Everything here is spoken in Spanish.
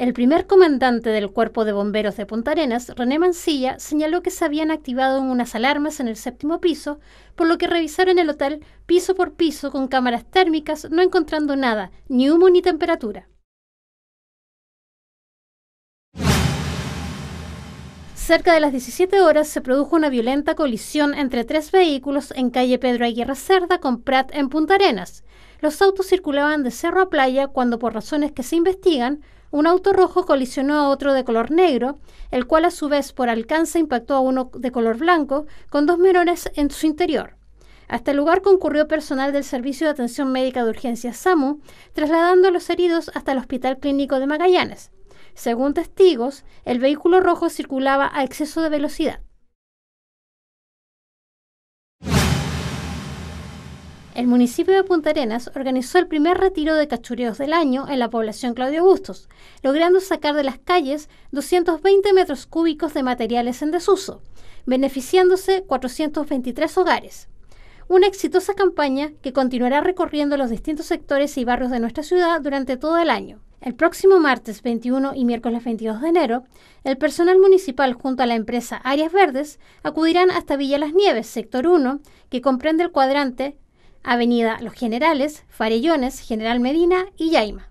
El primer comandante del Cuerpo de Bomberos de Punta Arenas, René Mancilla, señaló que se habían activado unas alarmas en el séptimo piso, por lo que revisaron el hotel piso por piso con cámaras térmicas, no encontrando nada, ni humo ni temperatura. Cerca de las 17 horas se produjo una violenta colisión entre tres vehículos en calle Pedro Aguirre Cerda con Prat en Punta Arenas. Los autos circulaban de cerro a playa cuando, por razones que se investigan, un auto rojo colisionó a otro de color negro, el cual a su vez por alcance impactó a uno de color blanco, con dos menores en su interior. Hasta el lugar concurrió personal del Servicio de Atención Médica de Urgencias SAMU, trasladando a los heridos hasta el Hospital Clínico de Magallanes. Según testigos, el vehículo rojo circulaba a exceso de velocidad. El municipio de Punta Arenas organizó el primer retiro de cachureos del año en la población Claudio Bustos, logrando sacar de las calles 220 metros cúbicos de materiales en desuso, beneficiándose 423 hogares. Una exitosa campaña que continuará recorriendo los distintos sectores y barrios de nuestra ciudad durante todo el año. El próximo martes 21 y miércoles 22 de enero, el personal municipal junto a la empresa Áreas Verdes acudirán hasta Villa Las Nieves, sector 1, que comprende el cuadrante Avenida Los Generales, Farellones, General Medina y Yaima.